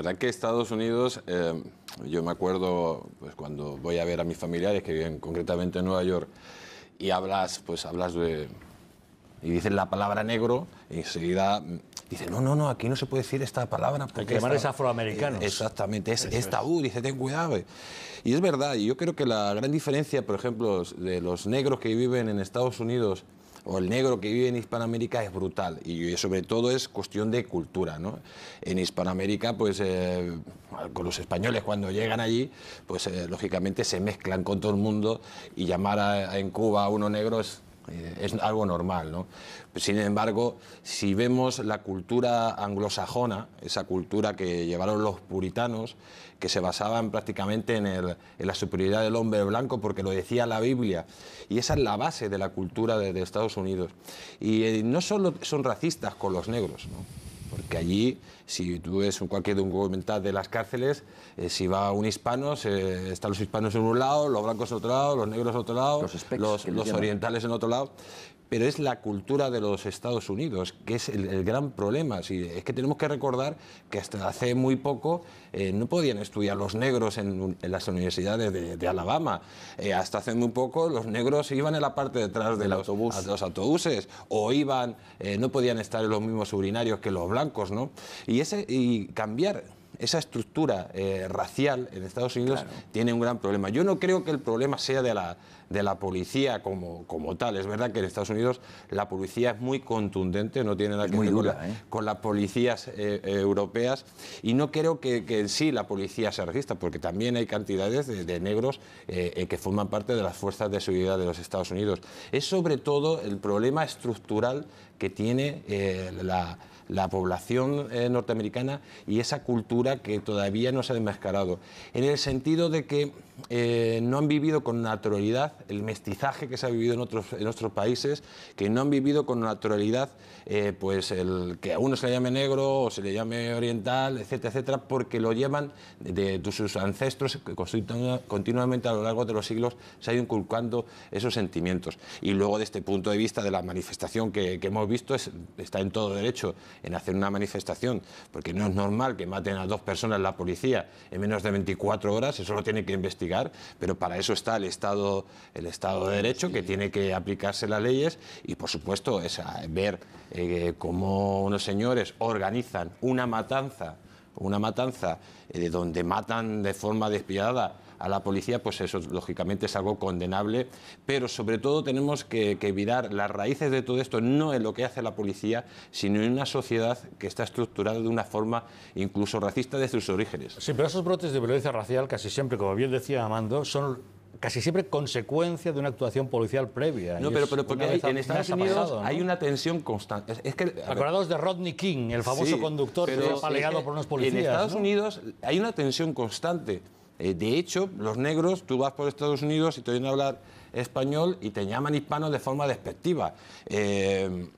verdad que Estados Unidos, eh, yo me acuerdo pues, cuando voy a ver a mis familiares que viven concretamente en Nueva York y hablas, pues hablas de... y dicen la palabra negro y enseguida mm, Dice, no, no, no, aquí no se puede decir esta palabra. Porque que llamar es afroamericano. Eh, exactamente, es, es, tabú, dice, ten cuidado. Y es verdad, y yo creo que la gran diferencia, por ejemplo, de los negros que viven en Estados Unidos o el negro que vive en Hispanoamérica es brutal y sobre todo es cuestión de cultura. ¿no? En Hispanoamérica, pues eh, con los españoles cuando llegan allí, pues eh, lógicamente se mezclan con todo el mundo y llamar a, en Cuba a uno negro es eh, es algo normal, ¿no? Sin embargo, si vemos la cultura anglosajona, esa cultura que llevaron los puritanos, que se basaban prácticamente en, la superioridad del hombre blanco, porque lo decía la Biblia, y esa es la base de la cultura de, Estados Unidos. Y eh, no solo son racistas con los negros, porque allí, si tú ves cualquier documental de las cárceles, eh, si va un hispano, están los hispanos en un lado, los blancos en otro lado, los negros en otro lado, los orientales en otro lado pero es la cultura de los Estados Unidos, que es el, gran problema. Si, es que tenemos que recordar que hasta hace muy poco eh, no podían estudiar los negros en, las universidades de, Alabama. Eh, hasta hace muy poco los negros iban en la parte detrás de los, autobús. los autobuses o iban, eh, no podían estar en los mismos urinarios que los blancos, ¿no? Y, cambiar esa estructura racial en Estados Unidos tiene un gran problema. Yo no creo que el problema sea de la, de la policía como, como tal. Es verdad que en Estados Unidos la policía es muy contundente, no tiene nada que ver ¿eh? con, las policías eh, eh, europeas y no creo que, en sí la policía se registre... porque también hay cantidades de, negros que forman parte de las fuerzas de seguridad de los Estados Unidos. Es sobre todo el problema estructural que tiene la población norteamericana y esa cultura que todavía no se ha desmascarado, en el sentido de que no han vivido con naturalidad el mestizaje que se ha vivido en otros, en otros países, que no han vivido con naturalidad eh, pues el que a uno se le llame negro o se le llame oriental, etcétera, etcétera, porque lo llevan de, sus ancestros que continuamente a lo largo de los siglos se ha ido inculcando esos sentimientos. Y luego, desde este punto de vista de la manifestación que, hemos visto, está en todo derecho en hacer una manifestación, porque no es normal que maten a dos personas la policía en menos de 24 horas, eso lo tiene que investigar, pero para eso está el Estado el Estado de Derecho, que tiene que aplicarse las leyes y, por supuesto, es eh, ver eh, cómo unos señores organizan una matanza, una matanza eh, donde matan de forma despiadada a la policía, pues eso lógicamente es algo condenable, pero sobre todo tenemos que, mirar las raíces de todo esto, no en lo que hace la policía, sino en una sociedad que está estructurada de una forma incluso racista desde sus orígenes. Sí, pero esos brotes de violencia racial casi siempre, como bien decía Amando, son casi siempre consecuencia de una actuación policial previa. No, pero, porque en Estados Unidos hay una tensión constante. Es, eh, que, Acordados de Rodney King, el famoso conductor que fue por unos policías. En Estados Unidos hay una tensión constante. de hecho, los negros, tú vas por Estados Unidos y te oyen hablar español y te llaman hispanos de forma despectiva. Eh,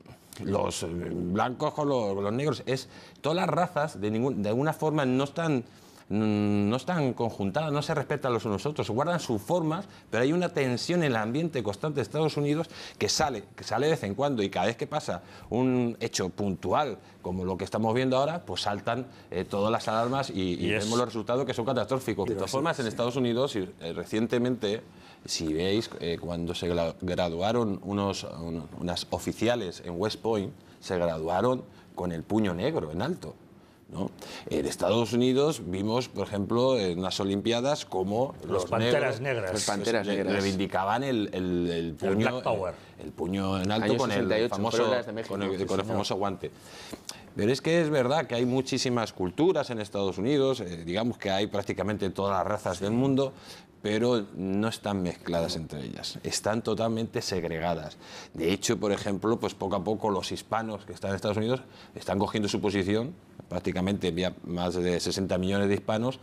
los blancos con los, negros, es todas las razas de, ningún, de alguna forma no están Mm, no están conjuntadas, no se respetan los unos a otros, guardan sus formas, pero hay una tensión en el ambiente constante de Estados Unidos que sale, que sale de vez en cuando y cada vez que pasa un hecho puntual como lo que estamos viendo ahora, pues saltan eh, todas las alarmas y, vemos los resultados que son catastróficos. De todas formas, en Estados Unidos eh, recientemente, si veis, eh, cuando se graduaron unos, unas oficiales en West Point, se graduaron con el puño negro en alto. En Estados Unidos vimos, por ejemplo, en las Olimpiadas como los, panteras negras, panteras reivindicaban el, el, puño, el, puño en alto con, el, famoso guante. Pero es que es verdad que hay muchísimas culturas en Estados Unidos, eh, digamos que hay prácticamente todas las razas del mundo, pero no están mezcladas entre ellas, están totalmente segregadas. De hecho, por ejemplo, pues poco a poco los hispanos que están en Estados Unidos están cogiendo su posición prácticamente había más de 60 millones de hispanos,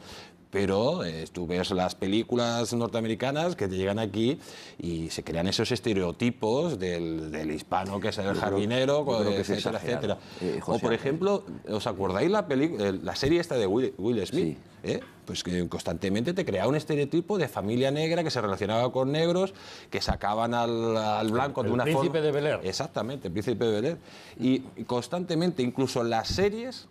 pero eh, tú ves las películas norteamericanas que te llegan aquí y se crean esos estereotipos del, hispano que es el jardinero, etcétera, etcétera. Eh, o por ejemplo, ¿os acordáis la, eh, la serie esta de Will, Smith? Pues que constantemente te creaba un estereotipo de familia negra que se relacionaba con negros, que sacaban al, blanco de una forma... príncipe de Bel Exactamente, el príncipe de Bel Y constantemente, incluso las series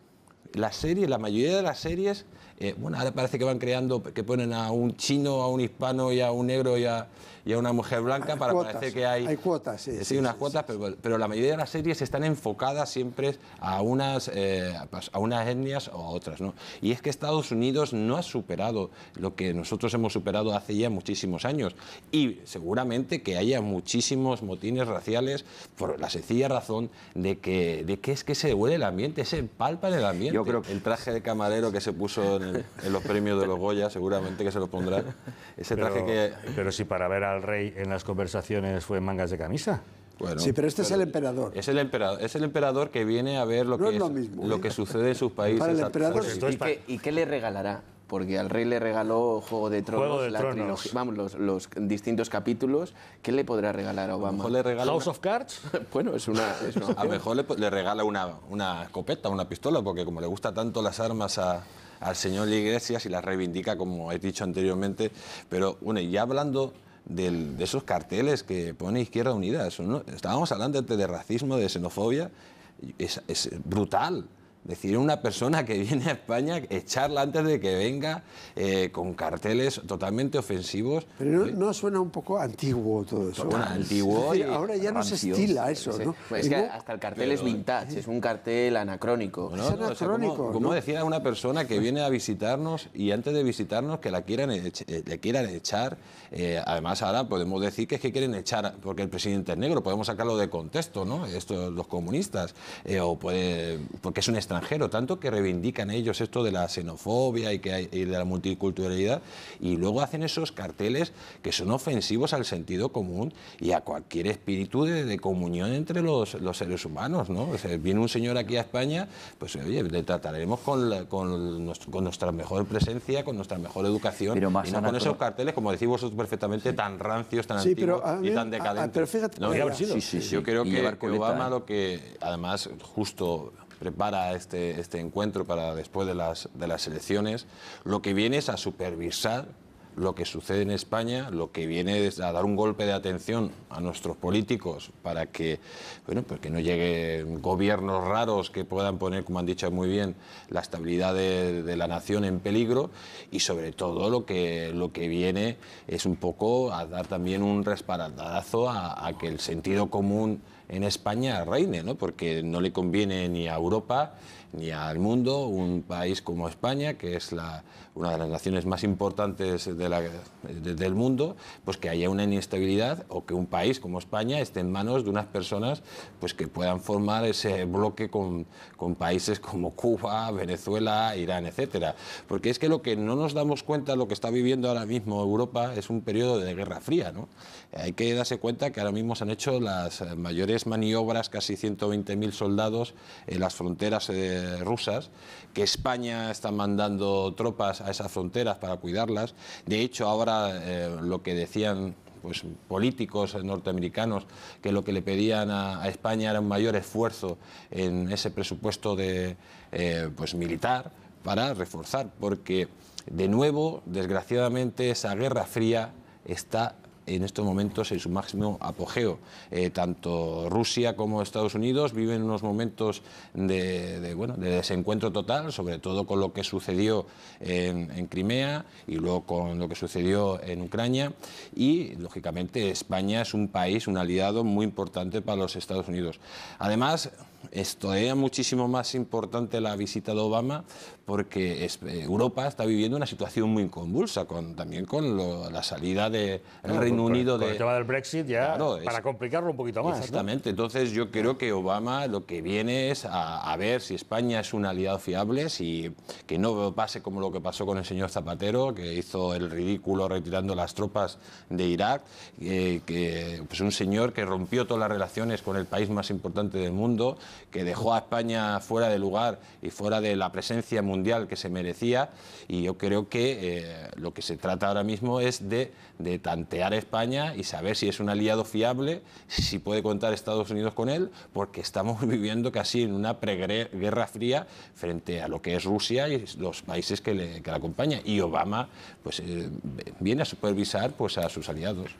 la mayoría de las series eh, bueno, ahora parece que van creando, que ponen a un chino, a un hispano y a un negro y a, una mujer blanca para parecer que hay... Hay cuotas, sí. Eh, sí, unas cuotas, pero, la mayoría de las series están enfocadas siempre a unas, eh, a unas etnias o a otras, ¿no? Y es que Estados Unidos no ha superado lo que nosotros hemos superado hace ya muchísimos años y seguramente que haya muchísimos motines raciales por la sencilla razón de que, de que es que se huele el ambiente, se palpa el ambiente. Yo creo que... El traje de camarero que se puso en los premios de los Goya, seguramente que se lo pondrá. Ese traje que... Pero si para ver al rey en las conversaciones fue en mangas de camisa. Bueno, sí, pero este es el emperador. Es el emperador, es el emperador que viene a ver lo, que, lo, ¿eh? que sucede en sus países. Para el emperador, pues ¿Y, qué, ¿Y qué le regalará? porque al rey le regaló Juego de Tronos, vamos, los, los, distintos capítulos. ¿Qué le podrá regalar a Obama? le regala House of Cards. bueno, es una. a lo mejor le, le, regala una, una escopeta, una pistola, porque como le gusta tanto las armas a, al señor Iglesias y la reivindica, como he dicho anteriormente. Pero, bueno, ya hablando de esos carteles que pone Izquierda Unida, estábamos hablando de, de racismo, de xenofobia, es brutal. Decir una persona que viene a España, echarla antes de que venga eh, con carteles totalmente ofensivos. Pero no, suena un poco antiguo todo eso. Bueno, ¿eh? antiguo. ahora ya no se estila eso, ¿no? Pues es que hasta el cartel es vintage, eh, es un cartel anacrónico. No, es anacrónico. O como, decía una persona que viene a visitarnos y antes de visitarnos que la quieran le quieran echar, además ahora podemos decir que es que quieren echar porque el presidente es negro, podemos sacarlo de contexto, ¿no? Esto los comunistas o porque es un tanto que reivindican ellos esto de la xenofobia y, que de la multiculturalidad, y luego hacen esos carteles que son ofensivos al sentido común y a cualquier espíritu de, comunión entre los, seres humanos. viene un señor aquí a España, pues oye, le trataremos con, nuestra mejor presencia, con nuestra mejor educación, y no con esos carteles, como decís vosotros perfectamente, tan rancios, tan antiguos y tan decadentes. pero fíjate, yo creo que, que Obama ¿eh? lo que, además, justo prepara este, este encuentro para después de las, de las elecciones, lo que viene es a supervisar lo que sucede en España, lo que viene es a dar un golpe de atención a nuestros políticos para que, bueno, pues no lleguen gobiernos raros que puedan poner, como han dicho muy bien, la estabilidad de, la nación en peligro y sobre todo lo que, lo que viene es un poco a dar también un resparadazo a, a que el sentido común en España reine, ¿no? porque no le conviene ni a Europa ni al mundo un país como España, que es una de las naciones más importantes del mundo, pues que haya una inestabilidad o que un país como España esté en manos de unas personas pues que puedan formar ese bloque con, países como Cuba, Venezuela, Irán, etcétera. Porque es que lo que no nos damos cuenta, lo que está viviendo ahora mismo Europa, es un periodo de guerra fría. ¿no? Hay que darse cuenta que ahora mismo se han hecho las mayores maniobras, casi 120.000 soldados en las fronteras eh, rusas, que España está mandando tropas a esas fronteras para cuidarlas. De hecho, ahora eh, lo que decían pues, políticos norteamericanos que lo que le pedían a, España era un mayor esfuerzo en ese presupuesto de, eh, pues, militar para reforzar, porque de nuevo, desgraciadamente, esa guerra fría está en estos momentos en su máximo apogeo. Eh, tanto Rusia como Estados Unidos viven unos momentos de, bueno, de desencuentro total, sobre todo con lo que sucedió en, en, Crimea y luego con lo que sucedió en Ucrania. Y, lógicamente, España es un país, un aliado muy importante para los Estados Unidos. Además, es era muchísimo más importante la visita de Obama porque eh, Europa está viviendo una situación muy convulsa, con, también con la salida del Reino Unido. de, del Brexit ya, para complicarlo un poquito más. Exactamente, entonces yo creo que Obama lo que viene es a, ver si España es un aliado fiable, si, que no pase como lo que pasó con el señor Zapatero, que hizo el ridículo retirando las tropas de Irak, eh, que, pues un señor que rompió todas las relaciones con el país más importante del mundo, que dejó a España fuera de lugar y fuera de la presencia mundial que se merecía. Y yo creo que eh, lo que se trata ahora mismo es de, de tantear a España y saber si es un aliado fiable, si puede contar Estados Unidos con él, porque estamos viviendo casi en una preguerra fría frente a lo que es Rusia y los países que, le, que la acompañan. Y Obama pues, eh, viene a supervisar pues, a sus aliados.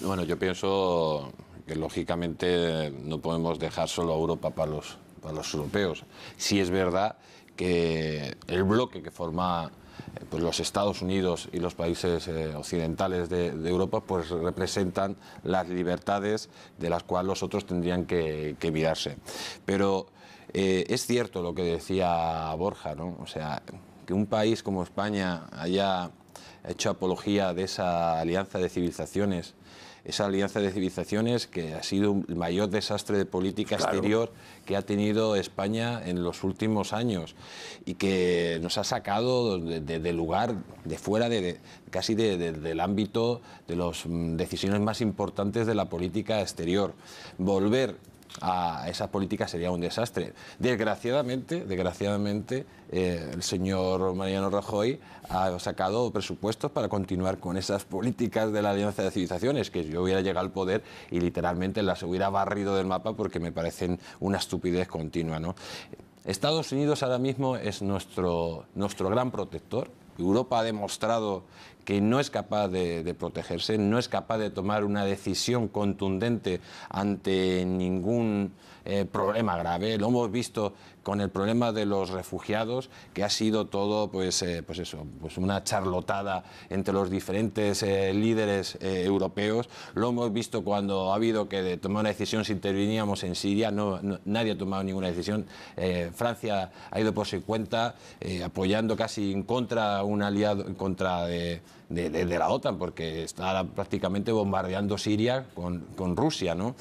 Bueno, yo pienso que lógicamente no podemos dejar solo a Europa para los, para los europeos. Sí es verdad que el bloque que forma eh, pues los Estados Unidos y los países eh, occidentales de, Europa pues representan las libertades de las cuales los otros tendrían que, mirarse. Pero eh, es cierto lo que decía Borja, ¿no? O sea, que un país como España haya hecho apología de esa alianza de civilizaciones esa alianza de civilizaciones que ha sido el mayor desastre de política exterior que ha tenido España en los últimos años y que nos ha sacado de, lugar, de fuera, de, casi del ámbito de las mm, decisiones más importantes de la política exterior. Volver a esas políticas sería un desastre. Desgraciadamente, desgraciadamente eh, el señor Mariano Rajoy ha sacado presupuestos para continuar con esas políticas de la Alianza de Civilizaciones, que yo hubiera llegado al poder y literalmente las hubiera barrido del mapa porque me parecen una estupidez continua. ¿no? Estados Unidos ahora mismo es nuestro, nuestro gran protector. Europa ha demostrado que no es capaz de, protegerse, no es capaz de tomar una decisión contundente ante ningún eh, problema grave. Lo hemos visto con el problema de los refugiados, que ha sido todo, pues, eh, pues eso, pues una charlotada entre los diferentes eh, líderes europeos. Lo hemos visto cuando ha habido que tomar una decisión si interveníamos en Siria, nadie ha tomado ninguna decisión. Francia ha ido por su cuenta, apoyando casi en contra un aliado, en contra de de, la OTAN, porque está prácticamente bombardeando Siria con, Rusia. ¿no?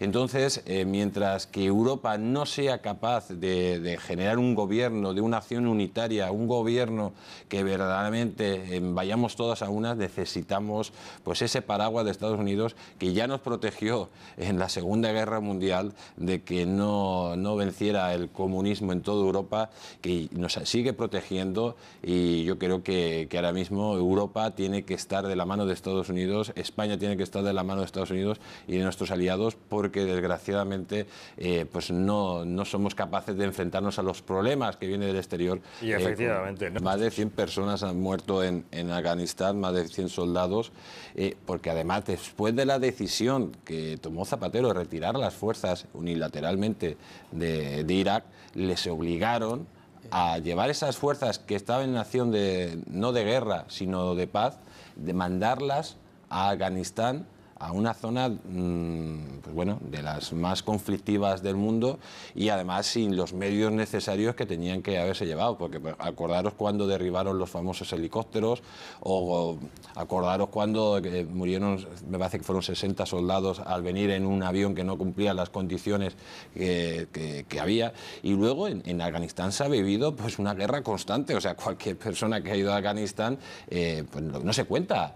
Entonces, eh, mientras que Europa no sea capaz de, generar un gobierno, de una acción unitaria, un gobierno que verdaderamente eh, vayamos todas a una, necesitamos pues, ese paraguas de Estados Unidos que ya nos protegió en la Segunda Guerra Mundial de que no, venciera el comunismo en toda Europa, que nos sigue protegiendo y yo creo que ahora mismo Europa tiene que estar de la mano de Estados Unidos, España tiene que estar de la mano de Estados Unidos y de nuestros aliados, porque desgraciadamente eh, pues no, no somos capaces de enfrentarnos a los problemas que vienen del exterior. Y eh, efectivamente. Más de 100 personas han muerto en, Afganistán, más de 100 soldados, eh, porque además después de la decisión que tomó Zapatero de retirar las fuerzas unilateralmente de, de Irak, les obligaron a llevar esas fuerzas que estaban en acción de, no de guerra, sino de paz, de mandarlas a Afganistán a una zona mm, pues bueno, de las más conflictivas del mundo y además sin los medios necesarios que tenían que haberse llevado, porque pues, acordaros cuando derribaron los famosos helicópteros o, acordaros cuando eh, murieron, me parece que fueron 60 soldados al venir en un avión que no cumplía las condiciones que, había y luego en, Afganistán se ha vivido pues una guerra constante, o sea, cualquier persona que ha ido a Afganistán eh, pues no se cuenta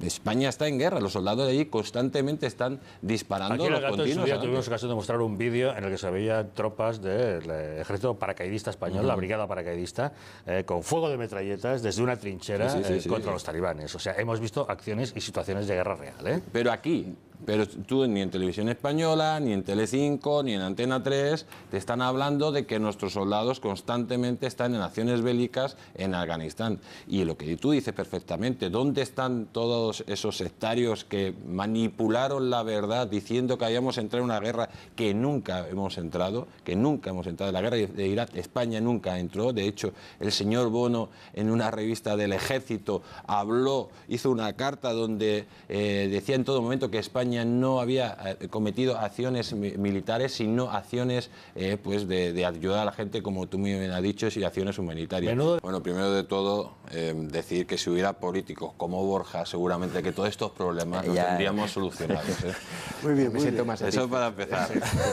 España está en guerra, los soldados de allí constantemente están disparando. Aquí en el tuvimos ocasión de mostrar un vídeo en el que se veían tropas del eh, ejército paracaidista español, la brigada paracaidista, eh, con fuego de metralletas desde una trinchera eh, contra los talibanes. O sea, hemos visto acciones y situaciones de guerra real. Pero aquí, pero tú ni en Televisión Española, ni en Tele 5, ni en Antena 3 te están hablando de que nuestros soldados constantemente están en acciones bélicas en Afganistán. Y lo que tú dices perfectamente, ¿dónde están todos esos sectarios que manipularon la verdad diciendo que habíamos entrado en una guerra que nunca hemos entrado, que nunca hemos entrado en la guerra de Irak, España nunca entró, de hecho el señor Bono en una revista del ejército habló, hizo una carta donde eh, decía en todo momento que España no había eh, cometido acciones militares, sino acciones eh, pues de, ayuda a la gente, como tú me bien has dicho, y acciones humanitarias. Bueno, primero de todo, em, decir que si hubiera políticos como Borja, seguramente que todos estos problemas los tendríamos solucionados. ¿eh? Muy bien, Eso para empezar.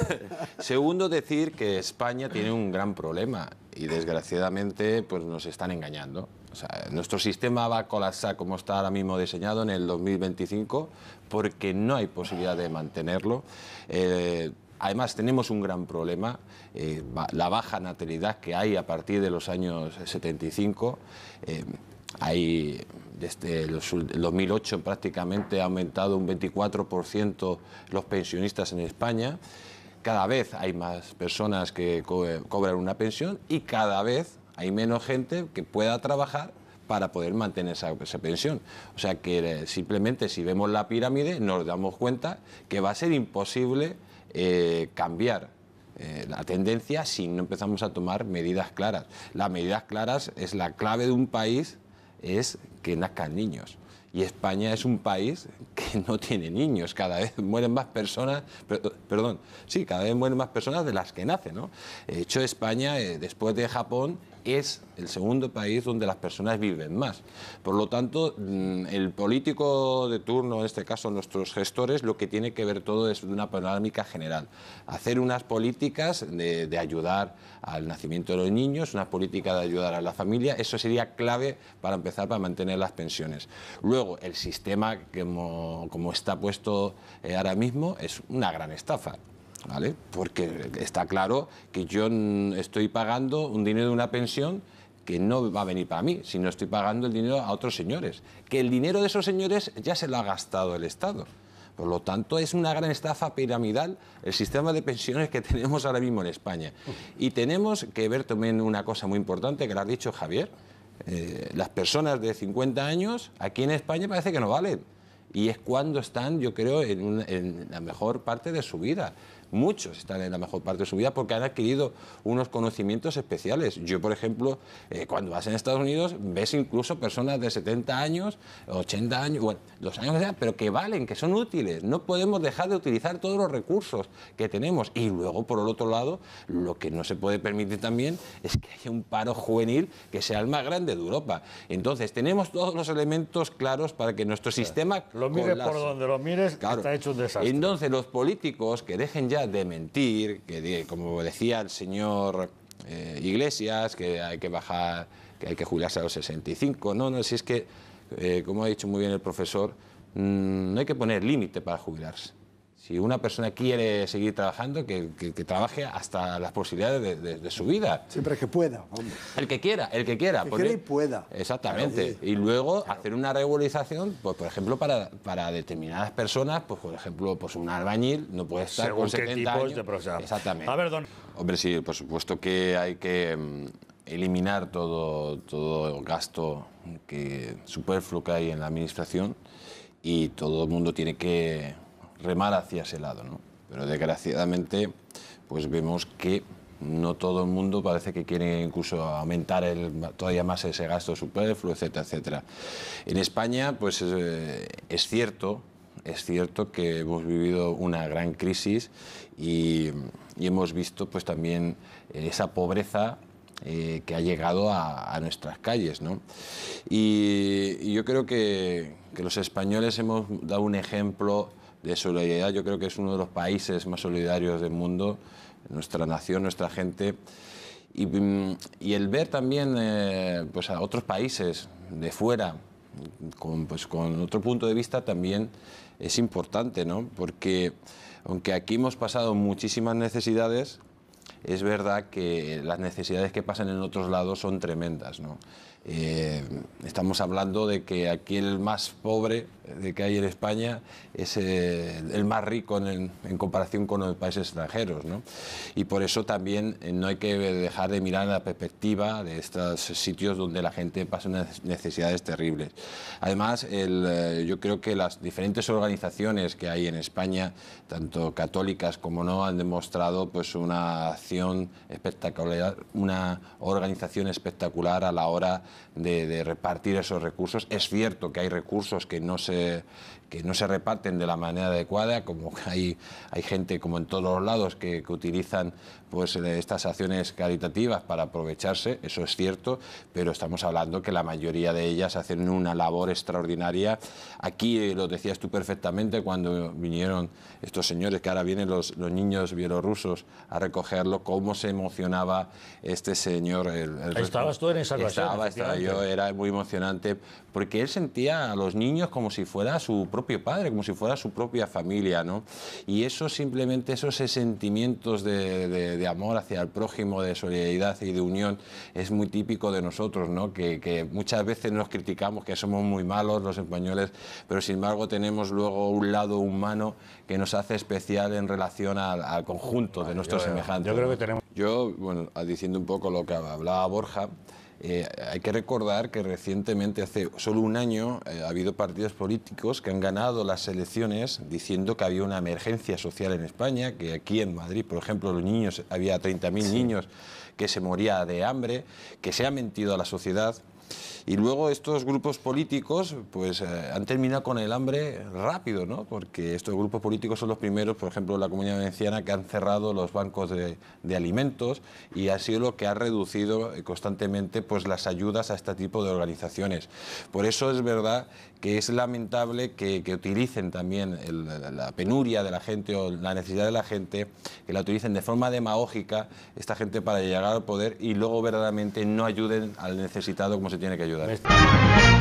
Segundo, decir que España tiene un gran problema y desgraciadamente pues nos están engañando. nuestro sistema va a colapsar como está ahora mismo diseñado en el 2025 porque no hay posibilidad de mantenerlo. Eh, además, tenemos un gran problema, eh, la baja natalidad que hay a partir de los años 75. Eh, hay, desde el 2008 prácticamente ha aumentado un 24% los pensionistas en España cada vez hay más personas que cobran una pensión y cada vez hay menos gente que pueda trabajar para poder mantener esa, pensión. O sea que eh, simplemente si vemos la pirámide nos damos cuenta que va a ser imposible eh, cambiar eh, la tendencia si no empezamos a tomar medidas claras. Las medidas claras es la clave de un país, es que nazcan niños. Y España es un país que no tiene niños, cada vez mueren más personas, perdón, sí, cada vez mueren más personas de las que nacen. ¿no? De hecho, España, eh, después de Japón, es el segundo país donde las personas viven más. Por lo tanto, mm, el político de turno, en este caso nuestros gestores, lo que tiene que ver todo es una panorámica general. Hacer unas políticas de, ayudar al nacimiento de los niños, una política de ayudar a la familia, eso sería clave para empezar para mantener las pensiones. Luego, el sistema como está puesto eh, ahora mismo es una gran estafa. Porque está claro que yo estoy pagando un dinero de una pensión que no va a venir para mí, sino estoy pagando el dinero a otros señores. Que el dinero de esos señores ya se lo ha gastado el Estado. Por lo tanto, es una gran estafa piramidal el sistema de pensiones que tenemos ahora mismo en España. Y tenemos que ver también una cosa muy importante que lo ha dicho Javier. Eh, las personas de 50 años aquí en España parece que no valen. Y es cuando están, yo creo, en la mejor parte de su vida muchos están en la mejor parte de su vida porque han adquirido unos conocimientos especiales. Yo, por ejemplo, eh, cuando vas en Estados Unidos, ves incluso personas de 70 años, 80 años, bueno, los años pero que valen, que son útiles. No podemos dejar de utilizar todos los recursos que tenemos. Y luego, por el otro lado, lo que no se puede permitir también es que haya un paro juvenil que sea el más grande de Europa. Entonces, tenemos todos los elementos claros para que nuestro sistema... Lo mires por donde lo mires, está hecho un desastre. Entonces, los políticos que dejen ya de mentir, que como decía el señor eh, Iglesias, que hay que bajar, que hay que jubilarse a los 65. No, no, si es que, eh, como ha dicho muy bien el profesor, mm, no hay que poner límite para jubilarse. Si una persona quiere seguir trabajando, que, trabaje hasta las posibilidades de, su vida. Siempre que pueda, hombre. El que quiera, el que quiera. El que quiera y pueda. Exactamente. Y luego hacer una regularización, pues, por ejemplo, para, determinadas personas, pues por ejemplo, pues un albañil no puede estar con 70 Exactamente. A ver, don... Hombre, sí, por supuesto que hay que mm, eliminar todo, todo el gasto que superfluo que hay en la administración y todo el mundo tiene que remar hacia ese lado. ¿no? Pero desgraciadamente pues vemos que no todo el mundo parece que quiere incluso aumentar el, todavía más ese gasto superfluo, etcétera, etcétera. En España, pues eh, es cierto, es cierto que hemos vivido una gran crisis y, hemos visto pues también esa pobreza eh, que ha llegado a, nuestras calles. ¿no? Y, yo creo que, que los españoles hemos dado un ejemplo de solidaridad. Yo creo que es uno de los países más solidarios del mundo, nuestra nación, nuestra gente. Y, mm, el ver también eh, pues a otros países de fuera, con, pues con otro punto de vista también es importante, ¿no? Porque aunque aquí hemos pasado muchísimas necesidades, es verdad que las necesidades que pasan en otros lados son tremendas, ¿no? Eh, estamos hablando de que aquí el más pobre de que hay en España es eh, el, más rico en, comparación con los países extranjeros. ¿no? Y por eso también eh, no hay que dejar de mirar la perspectiva de estos sitios donde la gente pasa unas necesidades terribles. Además, eh, yo creo que las diferentes organizaciones que hay en España, tanto católicas como no, han demostrado pues, una acción espectacular, una organización espectacular a la hora de repartir esos recursos. Es cierto que hay recursos que no se eh, que no se reparten de la manera adecuada, como hay, hay gente como en todos los lados que, utilizan pues, eh, estas acciones caritativas para aprovecharse, eso es cierto, pero estamos hablando que la mayoría de ellas hacen una labor extraordinaria. Aquí eh, lo decías tú perfectamente cuando vinieron estos señores, que ahora vienen los, los niños bielorrusos a recogerlo, cómo se emocionaba este señor. El, Estabas tú en esa ocasión. Estaba, estaba yo, era muy emocionante, porque él sentía a los niños como si fuera su propio padre, como si fuera su propia familia, ¿no? Y eso simplemente, esos sentimientos de, amor hacia el prójimo, de solidaridad y de unión, es muy típico de nosotros, ¿no? Que, muchas veces nos criticamos que somos muy malos los españoles, pero sin embargo tenemos luego un lado humano que nos hace especial en relación al, al conjunto de nuestros semejantes. Yo creo que tenemos... Yo, bueno, diciendo un poco lo que hablaba Borja, eh, hay que recordar que recientemente, hace solo un año, eh, ha habido partidos políticos que han ganado las elecciones diciendo que había una emergencia social en España, que aquí en Madrid, por ejemplo, los niños, había 30.000 niños que se morían de hambre, que se ha mentido a la sociedad. Y luego estos grupos políticos pues, eh, han terminado con el hambre rápido, porque estos grupos políticos son los primeros, por ejemplo, la Comunidad Valenciana, que han cerrado los bancos de, alimentos y ha sido lo que ha reducido eh, constantemente pues, las ayudas a este tipo de organizaciones. Por eso es verdad que es lamentable que, utilicen también la penuria de la gente o la necesidad de la gente, que la utilicen de forma demagógica esta gente para llegar al poder y luego verdaderamente no ayuden al necesitado como se tiene que ayudar. Gracias.